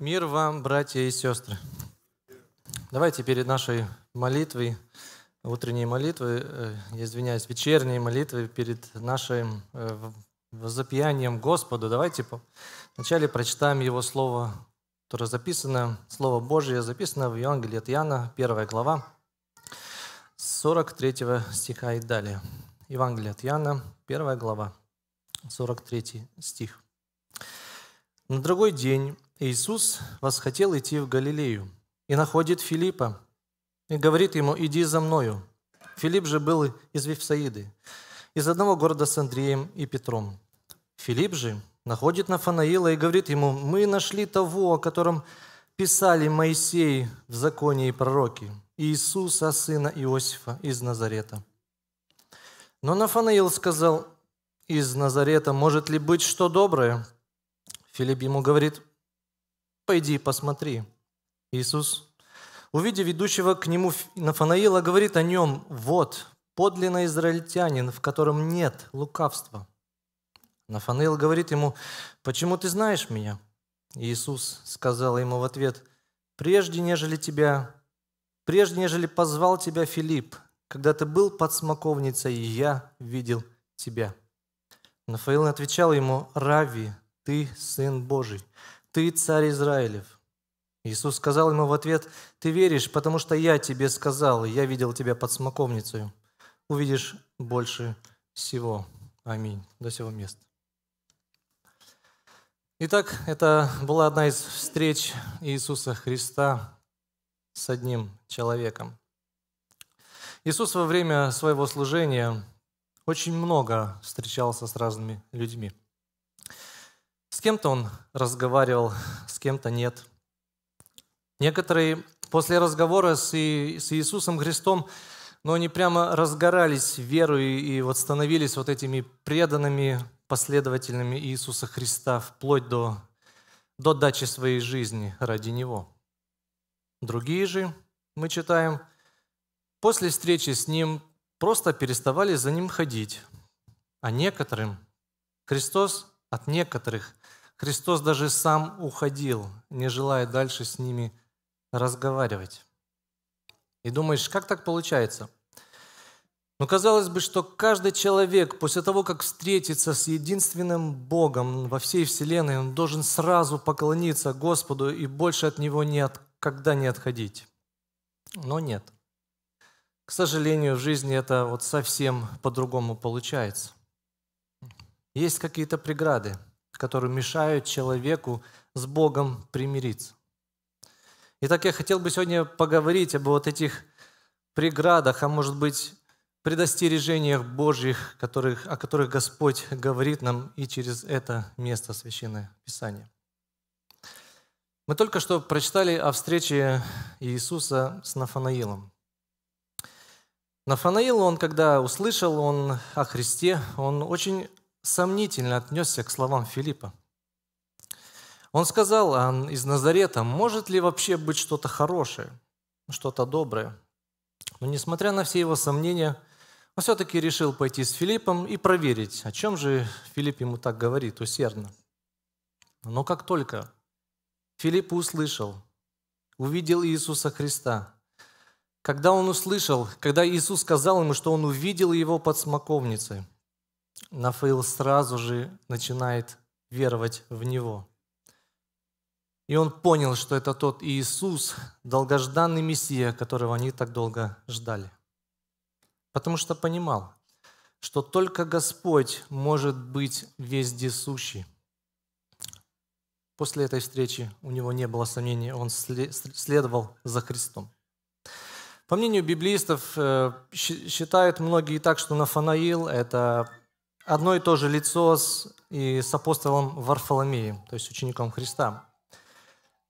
Мир вам, братья и сестры. Давайте перед нашей молитвой, утренней молитвой, э, я извиняюсь, вечерней молитвой, перед нашим э, возопиянием Господу, давайте вначале прочитаем Его Слово, которое записано, Слово Божье записано в Евангелии от Иоанна, 1 глава, 43 стиха и далее. Евангелие от Иоанна, 1 глава, 43 стих. На другой день Иисус восхотел идти в Галилею и находит Филиппа и говорит ему, иди за мною. Филипп же был из Вифсаиды, из одного города с Андреем и Петром. Филипп же находит Нафанаила и говорит ему, мы нашли того, о котором писали Моисей в законе и пророки, Иисуса, сына Иосифа из Назарета. Но Нафанаил сказал, из Назарета может ли быть что доброе? Филипп ему говорит, «Пойди, посмотри». Иисус, увидев ведущего к нему Нафанаила, говорит о нем, «Вот, подлинный израильтянин, в котором нет лукавства». Нафанаил говорит ему, «Почему ты знаешь меня?» Иисус сказал ему в ответ, «Прежде, нежели тебя, прежде, нежели позвал тебя Филипп, когда ты был под смоковницей, я видел тебя». Нафаил отвечал ему, «Рави, ты Сын Божий» ты царь Израилев». Иисус сказал ему в ответ, «Ты веришь, потому что я тебе сказал, я видел тебя под смоковницей. Увидишь больше всего». Аминь. До сего места. Итак, это была одна из встреч Иисуса Христа с одним человеком. Иисус во время своего служения очень много встречался с разными людьми. С кем-то он разговаривал, с кем-то нет. Некоторые после разговора с, Иисусом Христом, но ну, они прямо разгорались верой и вот становились вот этими преданными последовательными Иисуса Христа вплоть до, до дачи своей жизни ради Него. Другие же, мы читаем, после встречи с Ним просто переставали за Ним ходить, а некоторым Христос от некоторых, Христос даже сам уходил, не желая дальше с ними разговаривать. И думаешь, как так получается? Но ну, казалось бы, что каждый человек после того, как встретится с единственным Богом во всей Вселенной, он должен сразу поклониться Господу и больше от Него никогда не отходить. Но нет. К сожалению, в жизни это вот совсем по-другому получается. Есть какие-то преграды, которые мешают человеку с Богом примириться. Итак, я хотел бы сегодня поговорить об вот этих преградах, а может быть, предостережениях Божьих, которых, о которых Господь говорит нам и через это место Священное Писание. Мы только что прочитали о встрече Иисуса с Нафанаилом. Нафанаил, он когда услышал он о Христе, он очень сомнительно отнесся к словам Филиппа. Он сказал «А, из Назарета, может ли вообще быть что-то хорошее, что-то доброе. Но несмотря на все его сомнения, он все-таки решил пойти с Филиппом и проверить, о чем же Филипп ему так говорит усердно. Но как только Филипп услышал, увидел Иисуса Христа, когда он услышал, когда Иисус сказал ему, что он увидел его под смоковницей, Нафаил сразу же начинает веровать в него. И он понял, что это тот Иисус, долгожданный Мессия, которого они так долго ждали. Потому что понимал, что только Господь может быть вездесущий. После этой встречи у него не было сомнений, он следовал за Христом. По мнению библеистов, э, считают многие так, что Нафанаил – это одно и то же лицо с, и с апостолом Варфоломеем, то есть учеником Христа.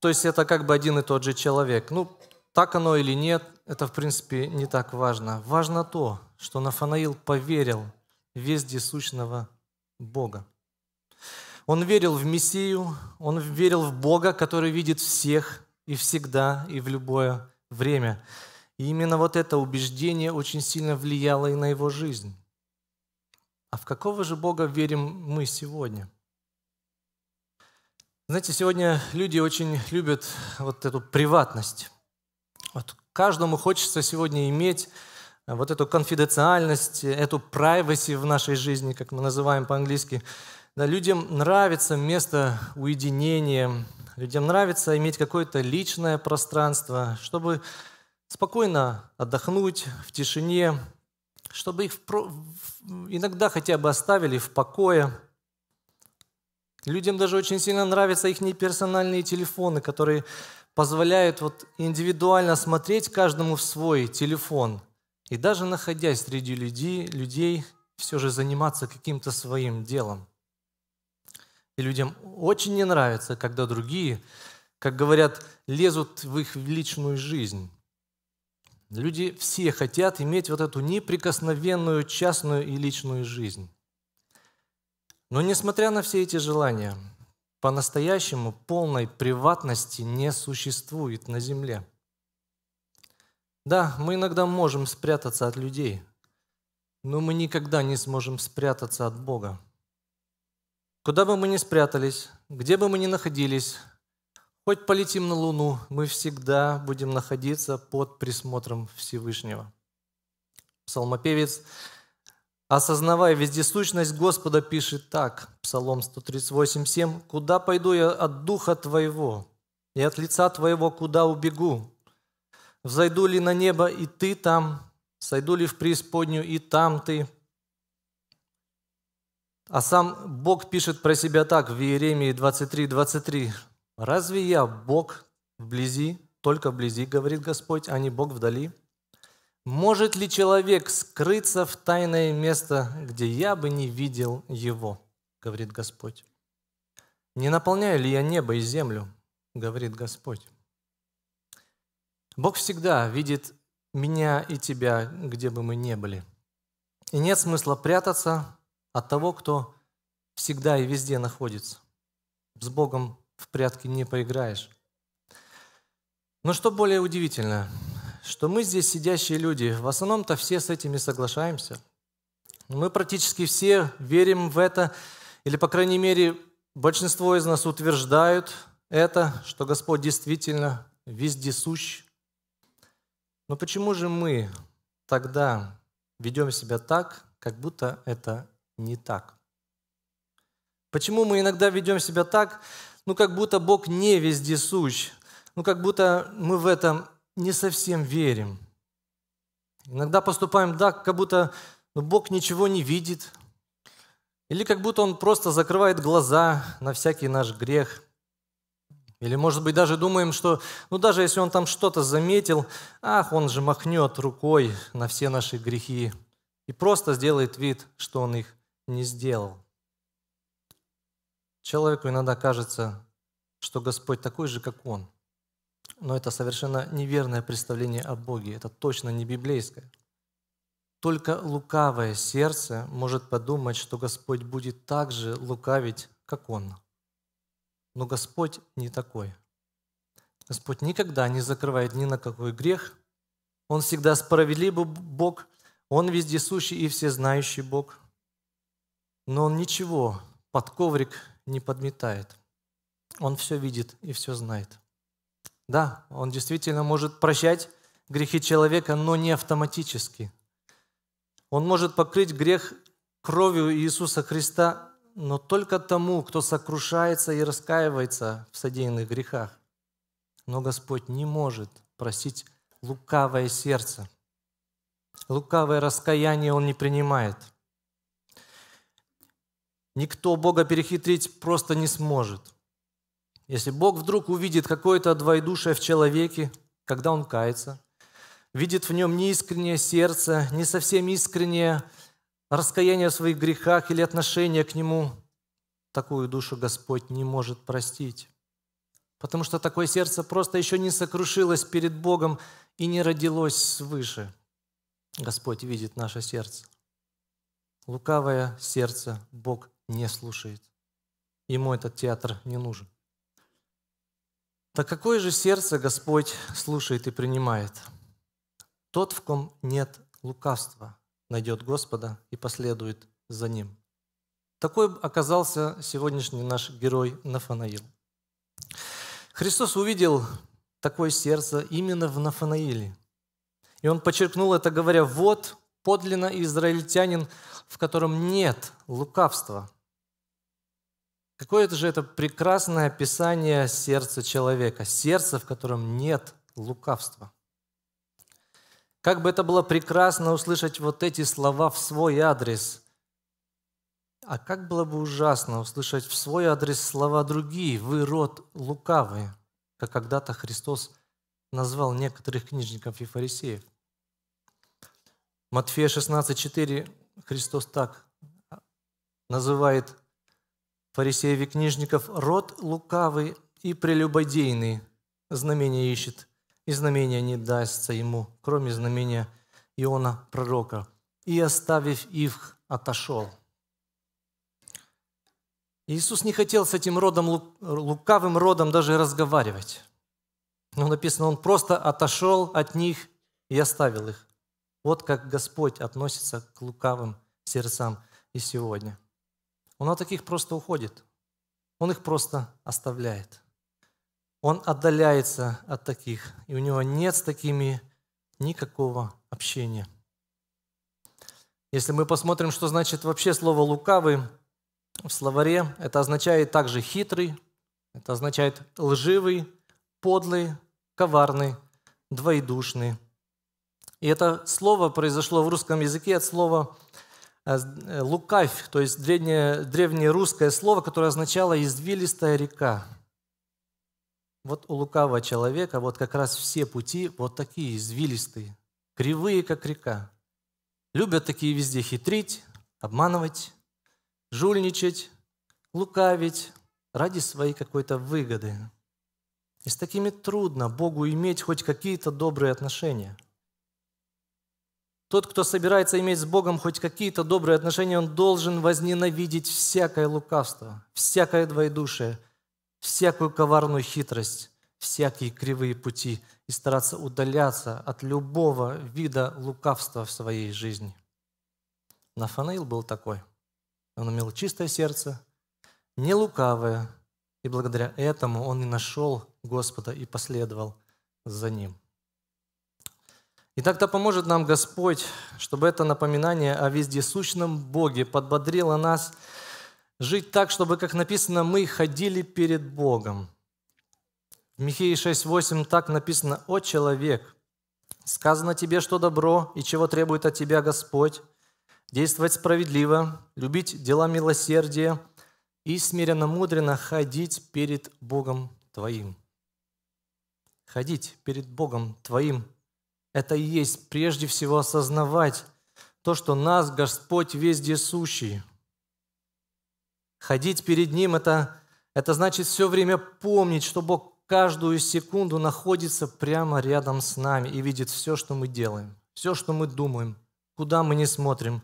То есть это как бы один и тот же человек. Ну, так оно или нет, это в принципе не так важно. Важно то, что Нафанаил поверил вездесущного Бога. Он верил в Мессию, он верил в Бога, который видит всех и всегда, и в любое время. И именно вот это убеждение очень сильно влияло и на его жизнь. А в какого же Бога верим мы сегодня? Знаете, сегодня люди очень любят вот эту приватность. Вот каждому хочется сегодня иметь э, вот эту конфиденциальность, э, эту privacy в нашей жизни, как мы называем по-английски. Да, людям нравится место уединения, людям нравится иметь какое-то личное пространство, чтобы спокойно отдохнуть в тишине, чтобы их иногда хотя бы оставили в покое. Людям даже очень сильно нравятся их неперсональные телефоны, которые позволяют вот индивидуально смотреть каждому в свой телефон. И даже находясь среди людей, людей все же заниматься каким-то своим делом. И людям очень не нравится, когда другие, как говорят, лезут в их личную жизнь. Люди все хотят иметь вот эту неприкосновенную частную и личную жизнь. Но несмотря на все эти желания, по-настоящему полной приватности не существует на Земле. Да, мы иногда можем спрятаться от людей, но мы никогда не сможем спрятаться от Бога. Куда бы мы ни спрятались, где бы мы ни находились, Хоть полетим на Луну, мы всегда будем находиться под присмотром Всевышнего. Псалмопевец, осознавая вездесущность Господа, пишет так, Псалом 138:7: «Куда пойду я от Духа Твоего, и от лица Твоего куда убегу? Взойду ли на небо, и Ты там? Сойду ли в преисподнюю, и там Ты?» А сам Бог пишет про себя так в Иеремии 23:23. 23, Разве я Бог вблизи, только вблизи, говорит Господь, а не Бог вдали? Может ли человек скрыться в тайное место, где я бы не видел его, говорит Господь? Не наполняю ли я небо и землю, говорит Господь? Бог всегда видит меня и тебя, где бы мы ни были. И нет смысла прятаться от того, кто всегда и везде находится. С Богом в прятки не поиграешь. Но что более удивительно, что мы здесь сидящие люди, в основном-то все с этими соглашаемся. Мы практически все верим в это, или, по крайней мере, большинство из нас утверждают это, что Господь действительно вездесущ. Но почему же мы тогда ведем себя так, как будто это не так? Почему мы иногда ведем себя так, ну как будто Бог не вездесущ, ну как будто мы в этом не совсем верим. Иногда поступаем так, как будто ну, Бог ничего не видит, или как будто Он просто закрывает глаза на всякий наш грех. Или, может быть, даже думаем, что, ну, даже если Он там что-то заметил, ах, Он же махнет рукой на все наши грехи и просто сделает вид, что Он их не сделал. Человеку иногда кажется, что Господь такой же, как Он. Но это совершенно неверное представление о Боге, это точно не библейское. Только лукавое сердце может подумать, что Господь будет так же лукавить, как Он. Но Господь не такой. Господь никогда не закрывает ни на какой грех. Он всегда справедливый Бог, Он вездесущий и всезнающий Бог. Но Он ничего под коврик не подметает. Он все видит и все знает. Да, он действительно может прощать грехи человека, но не автоматически. Он может покрыть грех кровью Иисуса Христа, но только тому, кто сокрушается и раскаивается в содеянных грехах. Но Господь не может простить лукавое сердце. Лукавое раскаяние Он не принимает – Никто Бога перехитрить просто не сможет. Если Бог вдруг увидит какое-то двоедушие в человеке, когда он кается, видит в нем неискреннее сердце, не совсем искреннее раскаяние в своих грехах или отношение к нему, такую душу Господь не может простить. Потому что такое сердце просто еще не сокрушилось перед Богом и не родилось свыше. Господь видит наше сердце. Лукавое сердце Бог не слушает. Ему этот театр не нужен. Так какое же сердце Господь слушает и принимает? Тот, в ком нет лукавства, найдет Господа и последует за Ним. Такой оказался сегодняшний наш герой Нафанаил. Христос увидел такое сердце именно в Нафанаиле. И он подчеркнул это, говоря, «Вот подлинно израильтянин, в котором нет лукавства». Какое же это прекрасное описание сердца человека, сердце, в котором нет лукавства. Как бы это было прекрасно услышать вот эти слова в свой адрес. А как было бы ужасно услышать в свой адрес слова другие, вы род лукавый, как когда-то Христос назвал некоторых книжников и фарисеев. Матфея 16,4 Христос так называет фарисеев и книжников, род лукавый и прелюбодейный, знамение ищет, и знамение не дастся ему, кроме знамения Иона пророка. И, оставив их, отошел. Иисус не хотел с этим родом, лукавым родом даже разговаривать. Но написано, он просто отошел от них и оставил их. Вот как Господь относится к лукавым сердцам и сегодня – он от таких просто уходит. Он их просто оставляет. Он отдаляется от таких, и у него нет с такими никакого общения. Если мы посмотрим, что значит вообще слово «лукавый» в словаре, это означает также «хитрый», это означает «лживый», «подлый», «коварный», «двоедушный». И это слово произошло в русском языке от слова Э, э, лукавь, то есть древнее, русское слово, которое означало «извилистая река». Вот у лукавого человека вот как раз все пути вот такие извилистые, кривые, как река. Любят такие везде хитрить, обманывать, жульничать, лукавить ради своей какой-то выгоды. И с такими трудно Богу иметь хоть какие-то добрые отношения – тот, кто собирается иметь с Богом хоть какие-то добрые отношения, он должен возненавидеть всякое лукавство, всякое двоедушие, всякую коварную хитрость, всякие кривые пути и стараться удаляться от любого вида лукавства в своей жизни. Нафанаил был такой. Он имел чистое сердце, не лукавое, и благодаря этому он и нашел Господа и последовал за ним. И тогда поможет нам Господь, чтобы это напоминание о вездесущном Боге подбодрило нас жить так, чтобы, как написано, мы ходили перед Богом. В Михеи 6.8 так написано, «О человек, сказано тебе, что добро и чего требует от тебя Господь, действовать справедливо, любить дела милосердия и смиренно-мудренно ходить перед Богом твоим». Ходить перед Богом твоим – это и есть прежде всего осознавать то, что нас Господь вездесущий. Ходить перед Ним это, – это значит все время помнить, что Бог каждую секунду находится прямо рядом с нами и видит все, что мы делаем, все, что мы думаем, куда мы не смотрим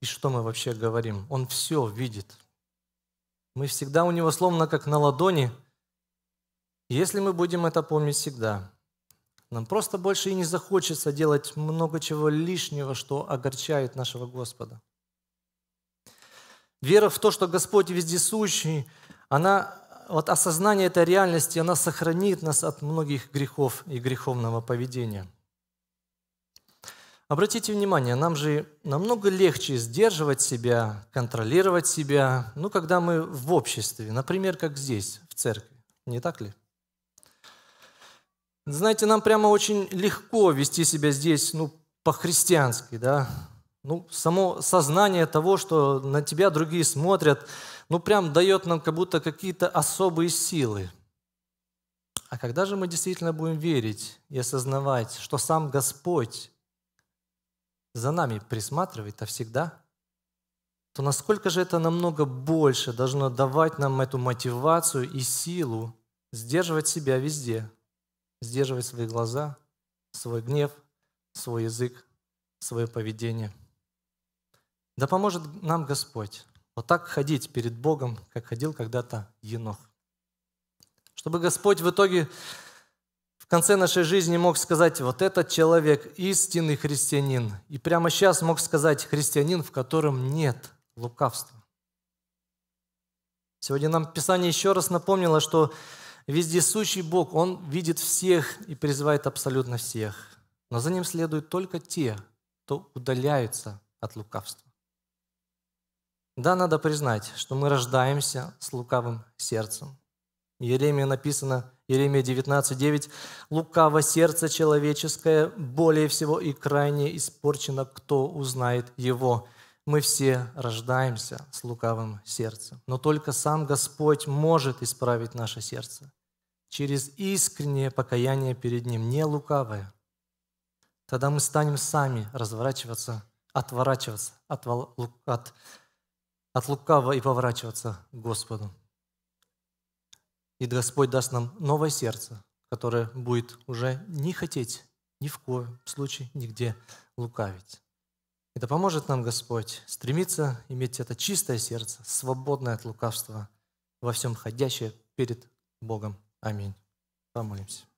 и что мы вообще говорим. Он все видит. Мы всегда у Него словно как на ладони, если мы будем это помнить всегда – нам просто больше и не захочется делать много чего лишнего, что огорчает нашего Господа. Вера в то, что Господь вездесущий, она, вот осознание этой реальности, она сохранит нас от многих грехов и греховного поведения. Обратите внимание, нам же намного легче сдерживать себя, контролировать себя, ну, когда мы в обществе, например, как здесь, в церкви, не так ли? Знаете, нам прямо очень легко вести себя здесь, ну, по-христиански, да. Ну, само сознание того, что на тебя другие смотрят, ну, прям дает нам как будто какие-то особые силы. А когда же мы действительно будем верить и осознавать, что сам Господь за нами присматривает-то всегда, то насколько же это намного больше должно давать нам эту мотивацию и силу сдерживать себя везде – сдерживать свои глаза, свой гнев, свой язык, свое поведение. Да поможет нам Господь вот так ходить перед Богом, как ходил когда-то Енох. Чтобы Господь в итоге в конце нашей жизни мог сказать, вот этот человек истинный христианин. И прямо сейчас мог сказать, христианин, в котором нет лукавства. Сегодня нам Писание еще раз напомнило, что Вездесущий Бог, Он видит всех и призывает абсолютно всех. Но за Ним следуют только те, кто удаляются от лукавства. Да, надо признать, что мы рождаемся с лукавым сердцем. Еремия написано, Еремия 19:9, «Лукаво сердце человеческое более всего и крайне испорчено, кто узнает его». Мы все рождаемся с лукавым сердцем, но только сам Господь может исправить наше сердце через искреннее покаяние перед Ним, не лукавое. Тогда мы станем сами разворачиваться, отворачиваться от, от, от лукавого и поворачиваться к Господу. И Господь даст нам новое сердце, которое будет уже не хотеть ни в коем случае нигде лукавить. И да поможет нам Господь стремиться иметь это чистое сердце, свободное от лукавства, во всем ходящее перед Богом. Аминь. Помолимся.